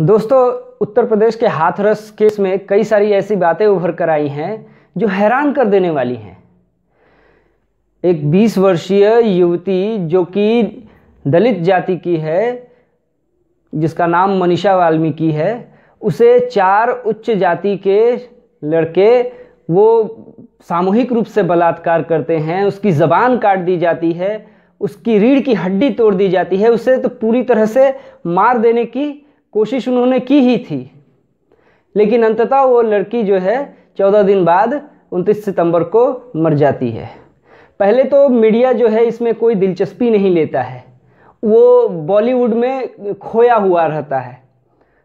दोस्तों उत्तर प्रदेश के हाथरस केस में कई सारी ऐसी बातें उभर कर आई हैं जो हैरान कर देने वाली हैं एक 20 वर्षीय युवती जो कि दलित जाति की है जिसका नाम मनीषा वाल्मीकि है उसे चार उच्च जाति के लड़के वो सामूहिक रूप से बलात्कार करते हैं उसकी ज़बान काट दी जाती है उसकी रीढ़ की हड्डी तोड़ दी जाती है उसे तो पूरी तरह से मार देने की कोशिश उन्होंने की ही थी लेकिन अंततः वो लड़की जो है चौदह दिन बाद उनतीस सितंबर को मर जाती है पहले तो मीडिया जो है इसमें कोई दिलचस्पी नहीं लेता है वो बॉलीवुड में खोया हुआ रहता है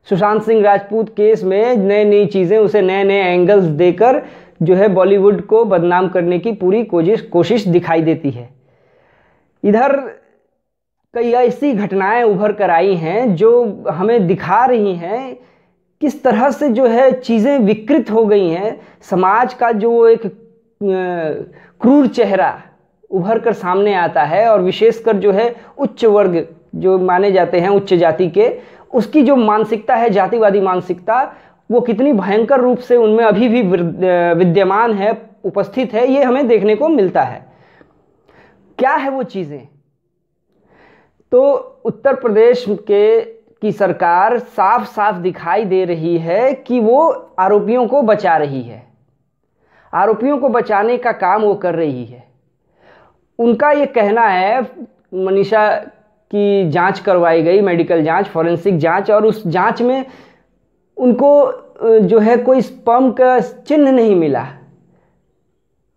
सुशांत सिंह राजपूत केस में नई नई चीज़ें उसे नए नए एंगल्स देकर जो है बॉलीवुड को बदनाम करने की पूरी कोशिश कोशिश दिखाई देती है इधर कई ऐसी घटनाएं उभर कर आई हैं जो हमें दिखा रही हैं किस तरह से जो है चीज़ें विकृत हो गई हैं समाज का जो एक क्रूर चेहरा उभर कर सामने आता है और विशेषकर जो है उच्च वर्ग जो माने जाते हैं उच्च जाति के उसकी जो मानसिकता है जातिवादी मानसिकता वो कितनी भयंकर रूप से उनमें अभी भी विद्यमान है उपस्थित है ये हमें देखने को मिलता है क्या है वो चीज़ें तो उत्तर प्रदेश के की सरकार साफ साफ दिखाई दे रही है कि वो आरोपियों को बचा रही है आरोपियों को बचाने का काम वो कर रही है उनका ये कहना है मनीषा की जांच करवाई गई मेडिकल जांच फॉरेंसिक जांच और उस जांच में उनको जो है कोई स्पम का चिन्ह नहीं मिला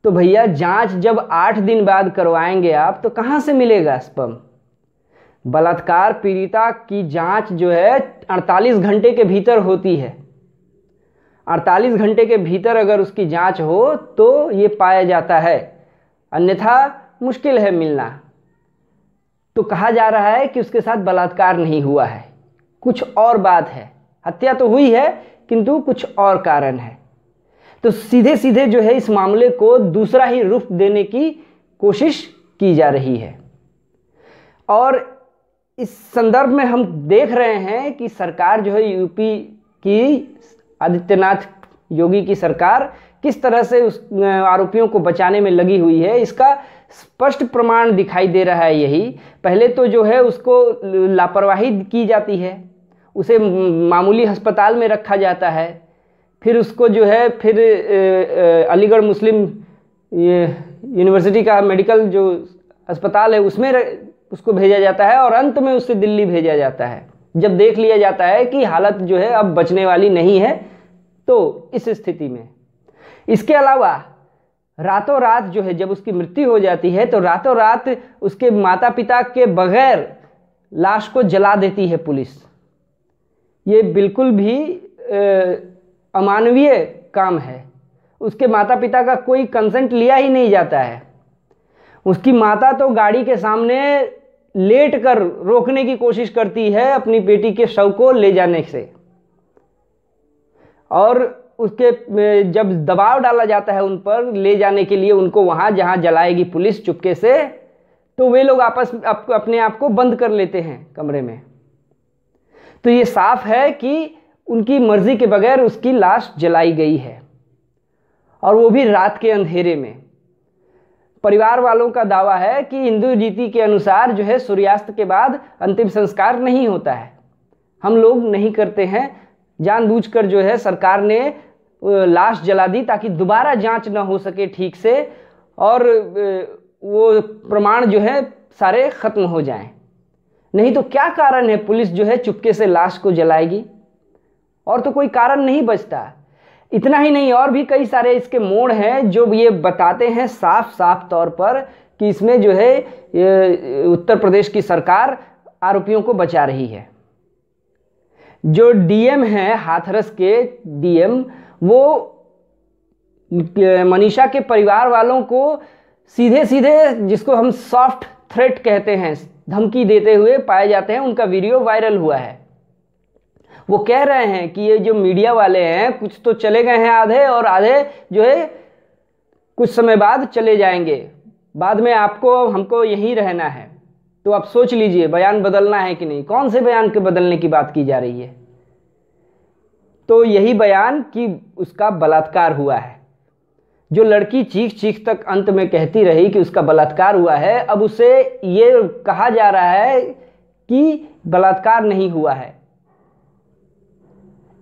तो भैया जांच जब आठ दिन बाद करवाएंगे आप तो कहाँ से मिलेगा स्पम बलात्कार पीड़िता की जांच जो है 48 घंटे के भीतर होती है 48 घंटे के भीतर अगर उसकी जांच हो तो ये पाया जाता है अन्यथा मुश्किल है मिलना तो कहा जा रहा है कि उसके साथ बलात्कार नहीं हुआ है कुछ और बात है हत्या तो हुई है किंतु कुछ और कारण है तो सीधे सीधे जो है इस मामले को दूसरा ही रूप देने की कोशिश की जा रही है और इस संदर्भ में हम देख रहे हैं कि सरकार जो है यूपी की आदित्यनाथ योगी की सरकार किस तरह से उस आरोपियों को बचाने में लगी हुई है इसका स्पष्ट प्रमाण दिखाई दे रहा है यही पहले तो जो है उसको लापरवाही की जाती है उसे मामूली अस्पताल में रखा जाता है फिर उसको जो है फिर अलीगढ़ मुस्लिम यूनिवर्सिटी का मेडिकल जो अस्पताल है उसमें उसको भेजा जाता है और अंत में उसे दिल्ली भेजा जाता है जब देख लिया जाता है कि हालत जो है अब बचने वाली नहीं है तो इस स्थिति में इसके अलावा रातों रात जो है जब उसकी मृत्यु हो जाती है तो रातों रात उसके माता पिता के बगैर लाश को जला देती है पुलिस ये बिल्कुल भी अमानवीय काम है उसके माता पिता का कोई कंसेंट लिया ही नहीं जाता है उसकी माता तो गाड़ी के सामने लेट कर रोकने की कोशिश करती है अपनी बेटी के शव को ले जाने से और उसके जब दबाव डाला जाता है उन पर ले जाने के लिए उनको वहाँ जहाँ जलाएगी पुलिस चुपके से तो वे लोग आपस अप, अपने आप को बंद कर लेते हैं कमरे में तो ये साफ है कि उनकी मर्ज़ी के बगैर उसकी लाश जलाई गई है और वो भी रात के अंधेरे में परिवार वालों का दावा है कि हिंदू रीति के अनुसार जो है सूर्यास्त के बाद अंतिम संस्कार नहीं होता है हम लोग नहीं करते हैं जानबूझकर जो है सरकार ने लाश जला दी ताकि दोबारा जांच न हो सके ठीक से और वो प्रमाण जो है सारे ख़त्म हो जाएं नहीं तो क्या कारण है पुलिस जो है चुपके से लाश को जलाएगी और तो कोई कारण नहीं बचता इतना ही नहीं और भी कई सारे इसके मोड़ हैं जो ये बताते हैं साफ साफ तौर पर कि इसमें जो है उत्तर प्रदेश की सरकार आरोपियों को बचा रही है जो डीएम है हाथरस के डीएम वो मनीषा के परिवार वालों को सीधे सीधे जिसको हम सॉफ्ट थ्रेट कहते हैं धमकी देते हुए पाए जाते हैं उनका वीडियो वायरल हुआ है वो कह रहे हैं कि ये जो मीडिया वाले हैं कुछ तो चले गए हैं आधे और आधे जो है कुछ समय बाद चले जाएंगे बाद में आपको हमको यहीं रहना है तो आप सोच लीजिए बयान बदलना है कि नहीं कौन से बयान के बदलने की बात की जा रही है तो यही बयान कि उसका बलात्कार हुआ है जो लड़की चीख चीख तक अंत में कहती रही कि उसका बलात्कार हुआ है अब उसे ये कहा जा रहा है कि बलात्कार नहीं हुआ है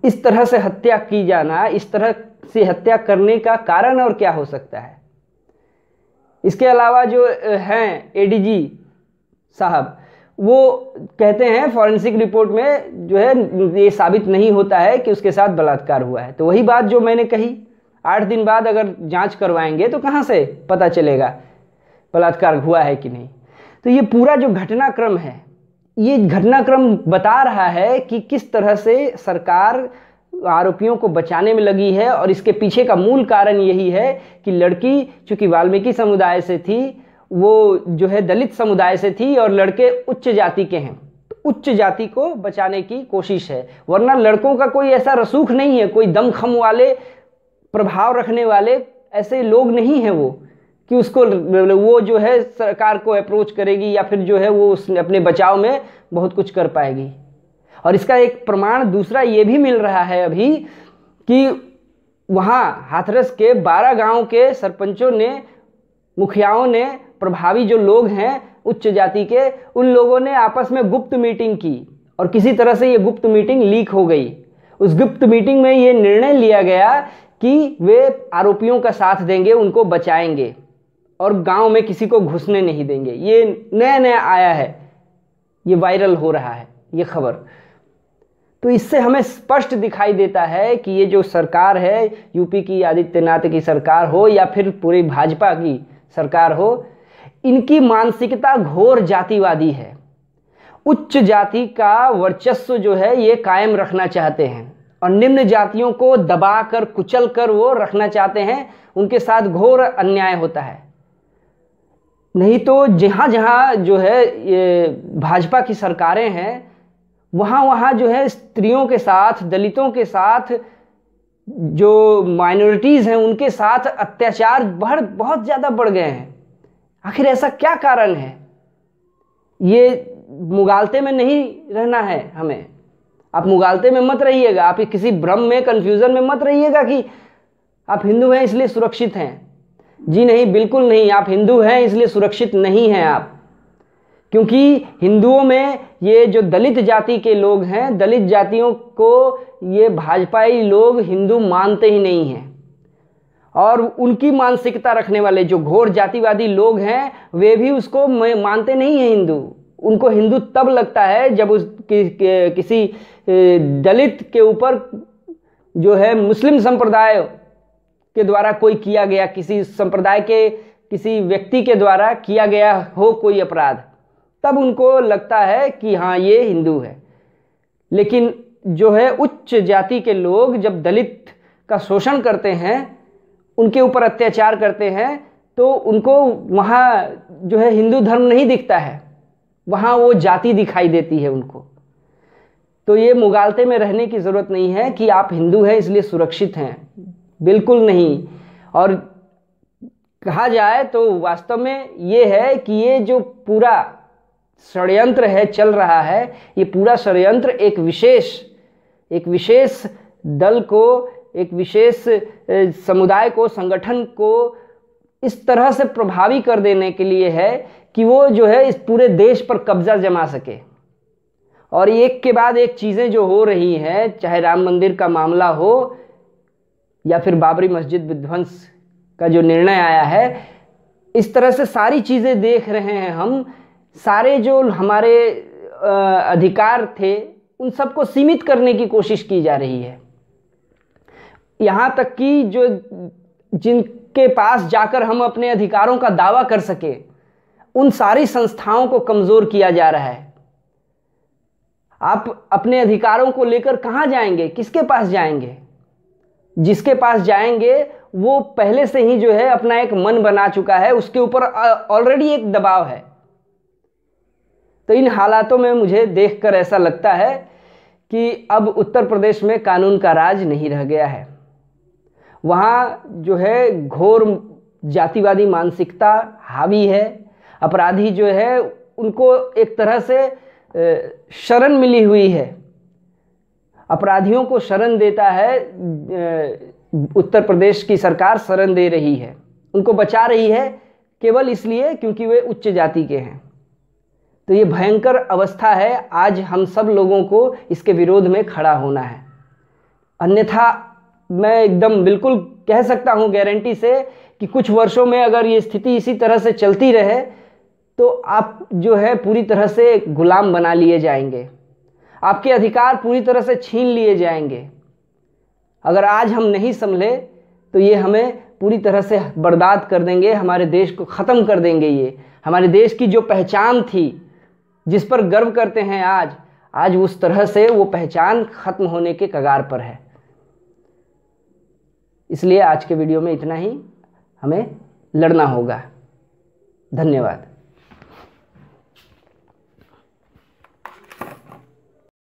इस तरह से हत्या की जाना इस तरह से हत्या करने का कारण और क्या हो सकता है इसके अलावा जो हैं एडीजी साहब वो कहते हैं फॉरेंसिक रिपोर्ट में जो है ये साबित नहीं होता है कि उसके साथ बलात्कार हुआ है तो वही बात जो मैंने कही आठ दिन बाद अगर जांच करवाएंगे तो कहाँ से पता चलेगा बलात्कार हुआ है कि नहीं तो ये पूरा जो घटनाक्रम है ये घटनाक्रम बता रहा है कि किस तरह से सरकार आरोपियों को बचाने में लगी है और इसके पीछे का मूल कारण यही है कि लड़की चूँकि वाल्मीकि समुदाय से थी वो जो है दलित समुदाय से थी और लड़के उच्च जाति के हैं तो उच्च जाति को बचाने की कोशिश है वरना लड़कों का कोई ऐसा रसूख नहीं है कोई दमखम वाले प्रभाव रखने वाले ऐसे लोग नहीं हैं वो कि उसको मतलब वो जो है सरकार को अप्रोच करेगी या फिर जो है वो उस अपने बचाव में बहुत कुछ कर पाएगी और इसका एक प्रमाण दूसरा ये भी मिल रहा है अभी कि वहाँ हाथरस के बारह गांव के सरपंचों ने मुखियाओं ने प्रभावी जो लोग हैं उच्च जाति के उन लोगों ने आपस में गुप्त मीटिंग की और किसी तरह से ये गुप्त मीटिंग लीक हो गई उस गुप्त मीटिंग में ये निर्णय लिया गया कि वे आरोपियों का साथ देंगे उनको बचाएंगे और गांव में किसी को घुसने नहीं देंगे ये नया नया आया है ये वायरल हो रहा है ये खबर तो इससे हमें स्पष्ट दिखाई देता है कि ये जो सरकार है यूपी की आदित्यनाथ की सरकार हो या फिर पूरी भाजपा की सरकार हो इनकी मानसिकता घोर जातिवादी है उच्च जाति का वर्चस्व जो है ये कायम रखना चाहते हैं और निम्न जातियों को दबा कर कुचल कर वो रखना चाहते हैं उनके साथ घोर अन्याय होता है नहीं तो जहाँ जहाँ जो है ये भाजपा की सरकारें हैं वहाँ वहाँ जो है स्त्रियों के साथ दलितों के साथ जो माइनॉरिटीज़ हैं उनके साथ अत्याचार बढ़ बहुत ज़्यादा बढ़ गए हैं आखिर ऐसा क्या कारण है ये मुगालते में नहीं रहना है हमें आप मुगालते में मत रहिएगा आप किसी भ्रम में कन्फ्यूज़न में मत रहिएगा कि आप हिंदू हैं इसलिए सुरक्षित हैं जी नहीं बिल्कुल नहीं आप हिंदू हैं इसलिए सुरक्षित नहीं हैं आप क्योंकि हिंदुओं में ये जो दलित जाति के लोग हैं दलित जातियों को ये भाजपाई लोग हिंदू मानते ही नहीं हैं और उनकी मानसिकता रखने वाले जो घोर जातिवादी लोग हैं वे भी उसको मानते नहीं हैं हिंदू उनको हिंदू तब लगता है जब उस कि, कि, किसी दलित के ऊपर जो है मुस्लिम संप्रदाय के द्वारा कोई किया गया किसी संप्रदाय के किसी व्यक्ति के द्वारा किया गया हो कोई अपराध तब उनको लगता है कि हाँ ये हिंदू है लेकिन जो है उच्च जाति के लोग जब दलित का शोषण करते हैं उनके ऊपर अत्याचार करते हैं तो उनको वहाँ जो है हिंदू धर्म नहीं दिखता है वहाँ वो जाति दिखाई देती है उनको तो ये मुगालते में रहने की ज़रूरत नहीं है कि आप हिंदू हैं इसलिए सुरक्षित हैं बिल्कुल नहीं और कहा जाए तो वास्तव में ये है कि ये जो पूरा षडयंत्र है चल रहा है ये पूरा षडयंत्र एक विशेष एक विशेष दल को एक विशेष समुदाय को संगठन को इस तरह से प्रभावी कर देने के लिए है कि वो जो है इस पूरे देश पर कब्जा जमा सके और एक के बाद एक चीज़ें जो हो रही हैं चाहे राम मंदिर का मामला हो या फिर बाबरी मस्जिद विध्वंस का जो निर्णय आया है इस तरह से सारी चीज़ें देख रहे हैं हम सारे जो हमारे अधिकार थे उन सबको सीमित करने की कोशिश की जा रही है यहाँ तक कि जो जिनके पास जाकर हम अपने अधिकारों का दावा कर सके उन सारी संस्थाओं को कमज़ोर किया जा रहा है आप अपने अधिकारों को लेकर कहाँ जाएंगे किसके पास जाएंगे जिसके पास जाएंगे वो पहले से ही जो है अपना एक मन बना चुका है उसके ऊपर ऑलरेडी एक दबाव है तो इन हालातों में मुझे देखकर ऐसा लगता है कि अब उत्तर प्रदेश में कानून का राज नहीं रह गया है वहाँ जो है घोर जातिवादी मानसिकता हावी है अपराधी जो है उनको एक तरह से शरण मिली हुई है अपराधियों को शरण देता है उत्तर प्रदेश की सरकार शरण दे रही है उनको बचा रही है केवल इसलिए क्योंकि वे उच्च जाति के हैं तो ये भयंकर अवस्था है आज हम सब लोगों को इसके विरोध में खड़ा होना है अन्यथा मैं एकदम बिल्कुल कह सकता हूँ गारंटी से कि कुछ वर्षों में अगर ये स्थिति इसी तरह से चलती रहे तो आप जो है पूरी तरह से गुलाम बना लिए जाएंगे आपके अधिकार पूरी तरह से छीन लिए जाएंगे अगर आज हम नहीं संभले तो ये हमें पूरी तरह से बर्बाद कर देंगे हमारे देश को ख़त्म कर देंगे ये हमारे देश की जो पहचान थी जिस पर गर्व करते हैं आज आज उस तरह से वो पहचान ख़त्म होने के कगार पर है इसलिए आज के वीडियो में इतना ही हमें लड़ना होगा धन्यवाद